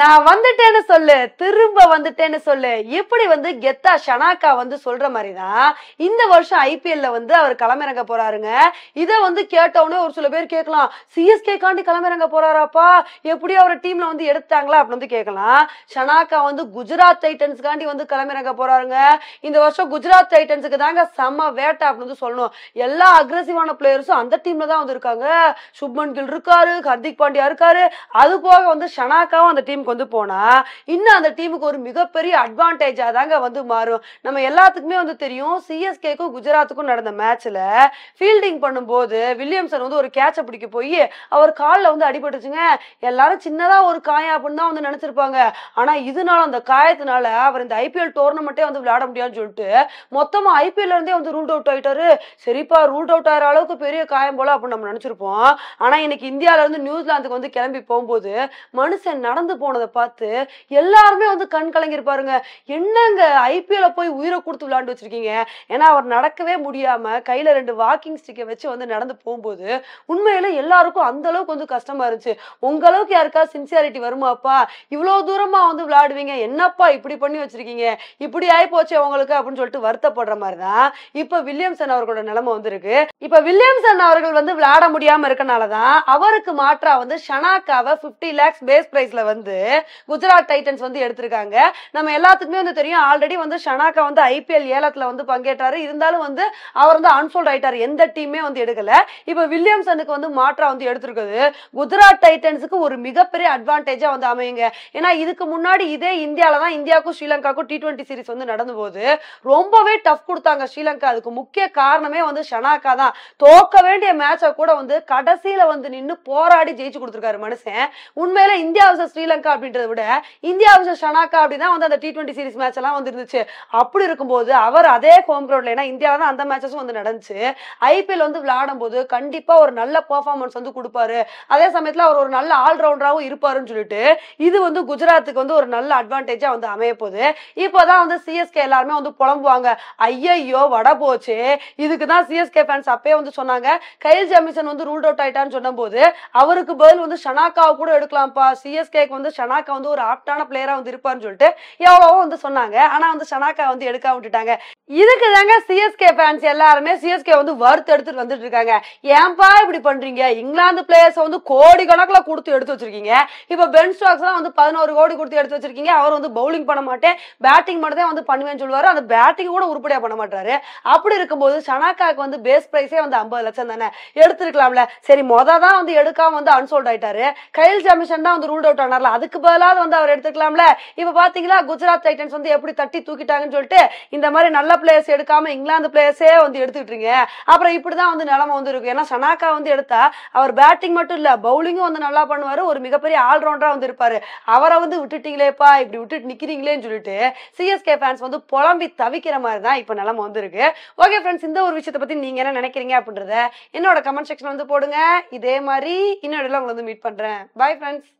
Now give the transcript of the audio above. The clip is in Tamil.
நான் வந்துட்டேன்னு சொல்லு திரும்ப வந்துட்டேன்னு சொல்லு எப்படி வந்து கெத்தா ஷனாக்கா வந்து சொல்ற மாதிரி தான் இந்த வருஷம் ஐபிஎல்ல வந்து அவர் களமிறங்க போறாருங்க இதை வந்து கேட்டவுடனே ஒரு சில பேர் கேட்கலாம் சிஎஸ்கே காண்டி களமிறங்க போறாராப்பா எப்படி அவர் டீம்ல வந்து எடுத்தாங்களா அப்படின்னு வந்து கேட்கலாம் ஷனாக்கா வந்து குஜராத் டைட்டன்ஸ் காண்டி வந்து களமிறங்க போறாருங்க இந்த வருஷம் குஜராத் டைட்டன்ஸுக்கு தாங்க செம்ம வேட்டை அப்படின்னு வந்து சொல்லணும் எல்லா அக்ரஸிவான பிளேயர்ஸும் அந்த டீம்ல தான் வந்து இருக்காங்க சுப்மன் கில் இருக்காரு ஹர்திக் பாண்டியா இருக்காரு அது போக வந்து ஷனாக்காவும் அந்த டீம் டீமுக்கு வந்து போனால் இன்னும் அந்த டீமுக்கு ஒரு மிகப்பெரிய அட்வான்டேஜாக தாங்க வந்து மாறும் நம்ம எல்லாத்துக்குமே வந்து தெரியும் சிஎஸ்கேக்கும் குஜராத்துக்கும் நடந்த மேட்ச்சில் ஃபீல்டிங் பண்ணும்போது வில்லியம்சன் வந்து ஒரு கேட்சை பிடிக்க போய் அவர் காலில் வந்து அடிபட்டுச்சுங்க எல்லாரும் சின்னதாக ஒரு காயம் அப்படின்னு தான் வந்து நினச்சிருப்பாங்க ஆனால் இதனால அந்த காயத்தினால அவர் இந்த ஐபிஎல் டோர்னமெண்ட்டே வந்து விளையாட முடியாதுன்னு சொல்லிட்டு மொத்தமாக இருந்தே வந்து ரூல்ட் அவுட் ஆயிட்டாரு சரிப்பா ரூல்ட் அவுட் ஆகிற அளவுக்கு பெரிய காயம் போல அப்படின்னு நம்ம நினச்சிருப்போம் ஆனால் இன்னைக்கு இந்தியாவிலேருந்து நியூசிலாந்துக்கு வந்து கிளம்பி போகும்போது மனுஷன் நடந்து போன போனதை பார்த்து எல்லாருமே வந்து கண் கலங்கியிருப்பாருங்க என்னங்க ஐபிஎல்ல போய் உயிரை கொடுத்து விளையாண்டு வச்சிருக்கீங்க ஏன்னா அவர் நடக்கவே முடியாம கையில ரெண்டு வாக்கிங் ஸ்டிக்கை வச்சு வந்து நடந்து போகும்போது உண்மையில எல்லாருக்கும் அந்த அளவுக்கு வந்து கஷ்டமா இருந்துச்சு உங்க அளவுக்கு யாருக்கா சின்சியாரிட்டி வருமாப்பா இவ்வளவு தூரமா வந்து விளையாடுவீங்க என்னப்பா இப்படி பண்ணி வச்சிருக்கீங்க இப்படி ஆயி போச்சு உங்களுக்கு அப்படின்னு சொல்லிட்டு வருத்தப்படுற மாதிரி தான் இப்ப வில்லியம்சன் அவர்களோட நிலைமை வந்திருக்கு இப்ப வில்லியம்சன் அவர்கள் வந்து விளையாட முடியாம இருக்கனாலதான் அவருக்கு மாற்றா வந்து ஷனாக்காவை ஃபிஃப்டி லேக்ஸ் பேஸ் பிரைஸ்ல வந்து குஜராத் டைட்டன்ஸ் வந்து எடுத்திருக்காங்க நம்ம எல்லாத்துக்குமே வந்து தெரியும் ஆல்ரெடி வந்து ஷனாக்கா வந்து ஐபிஎல் ஏலத்துல வந்து பங்கேற்றாரு இருந்தாலும் வந்து அவர் வந்து அன்ஃபோல்ட் ஆயிட்டார் எந்த டீமே வந்து எடுக்கல இப்போ வில்லியம்சனுக்கு வந்து மாற்றா வந்து எடுத்திருக்குது குஜராத் டைட்டன்ஸுக்கு ஒரு மிகப்பெரிய அட்வான்டேஜா வந்து அமையுங்க ஏன்னா இதுக்கு முன்னாடி இதே இந்தியாவில தான் இந்தியாவுக்கும் ஸ்ரீலங்காக்கும் டி டுவெண்ட்டி சீரிஸ் வந்து நடந்து போது ரொம்பவே டஃப் கொடுத்தாங்க ஸ்ரீலங்கா அதுக்கு முக்கிய காரணமே வந்து ஷனாக்கா தான் தோக்க வேண்டிய மேட்சை கூட வந்து கடைசியில வந்து நின்று போராடி ஜெயிச்சு கொடுத்துருக்காரு மனுஷன் உண்மையில இந்தியா ஸ்ரீலங்கா அப்படின்றத விட இந்தியா விஷயம் ஷனாக்கா அப்படின்னா வந்து அந்த டி டுவெண்ட்டி சீரிஸ் மேட்ச் எல்லாம் வந்து இருந்துச்சு அப்படி இருக்கும்போது அவர் அதே ஹோம் கிரவுண்ட்ல ஏன்னா இந்தியாவில் தான் அந்த மேட்சஸும் வந்து நடந்துச்சு ஐபிஎல் வந்து விளையாடும் போது கண்டிப்பா ஒரு நல்ல பர்ஃபார்மன்ஸ் வந்து கொடுப்பாரு அதே சமயத்தில் அவர் ஒரு நல்ல ஆல்ரவுண்டராகவும் இருப்பாருன்னு சொல்லிட்டு இது வந்து குஜராத்துக்கு வந்து ஒரு நல்ல அட்வான்டேஜா வந்து அமைய போகுது இப்போதான் வந்து சிஎஸ்கே எல்லாருமே வந்து புலம்புவாங்க ஐயையோ வட போச்சு இதுக்கு தான் சிஎஸ்கே ஃபேன்ஸ் அப்பயே வந்து சொன்னாங்க கைல் ஜாமிசன் வந்து ரூல் அவுட் ஆயிட்டான்னு சொன்னபோது அவருக்கு பதில் வந்து ஷனாக்காவை கூட எடுக்கலாம்ப்பா சிஎஸ்கேக்கு வந்து ஷனாக்கா வந்து ஒரு ஆப்டான பிளேயரா வந்து இருப்பாருன்னு சொல்லிட்டு எவ்வளவோ வந்து சொன்னாங்க ஆனா வந்து ஷனாக்கா வந்து எடுக்க விட்டுட்டாங்க இதுக்கு தாங்க சிஎஸ்கே ஃபேன்ஸ் எல்லாருமே சிஎஸ்கே வந்து வறுத்து எடுத்துட்டு வந்துட்டு இருக்காங்க ஏன்பா இப்படி பண்றீங்க இங்கிலாந்து பிளேயர்ஸ் வந்து கோடி கணக்கில் கொடுத்து எடுத்து வச்சிருக்கீங்க இப்ப பென் ஸ்டாக்ஸ் தான் வந்து பதினோரு கோடி கொடுத்து எடுத்து வச்சிருக்கீங்க அவர் வந்து பவுலிங் பண்ண மாட்டேன் பேட்டிங் மட்டும் தான் வந்து பண்ணுவேன்னு சொல்லுவாரு அந்த பேட்டிங் கூட உருப்படியா பண்ண மாட்டாரு அப்படி இருக்கும்போது ஷனாக்காக்கு வந்து பேஸ் பிரைஸே வந்து ஐம்பது லட்சம் தானே எடுத்துருக்கலாம்ல சரி மொதல் தான் வந்து எடுக்காம வந்து அன்சோல்ட் ஆயிட்டாரு கைல் ஜாமிஷன் தான் வந்து ரூல் அவுட் ஆனார்ல அதுக்கு அதுக்கு பதிலாவது வந்து அவர் எடுத்துக்கலாம்ல இப்போ பார்த்தீங்களா குஜராத் டைட்டன்ஸ் வந்து எப்படி தட்டி தூக்கிட்டாங்கன்னு சொல்லிட்டு இந்த மாதிரி நல்ல பிளேயர்ஸ் எடுக்காம இங்கிலாந்து பிளேயர்ஸே வந்து எடுத்துக்கிட்டுருங்க அப்புறம் இப்படி தான் வந்து நிலமை வந்து இருக்கும் ஏன்னா சனாக்கா வந்து எடுத்தா அவர் பேட்டிங் மட்டும் இல்லை பவுலிங்கும் வந்து நல்லா பண்ணுவார் ஒரு மிகப்பெரிய ஆல்ரவுண்டராக வந்து இருப்பார் அவரை வந்து விட்டுட்டீங்களேப்பா இப்படி விட்டுட்டு நிற்கிறீங்களேன்னு சொல்லிட்டு சிஎஸ்கே ஃபேன்ஸ் வந்து புலம்பி தவிக்கிற மாதிரி தான் இப்போ நிலமை வந்து இருக்கு ஓகே ஃப்ரெண்ட்ஸ் இந்த ஒரு விஷயத்தை பற்றி நீங்கள் என்ன நினைக்கிறீங்க அப்படின்றத என்னோட கமெண்ட் செக்ஷன் வந்து போடுங்க இதே மாதிரி இன்னொரு உங்களை வந்து மீட் பண்ணுறேன் பாய் ஃப்ரெண்ட்ஸ்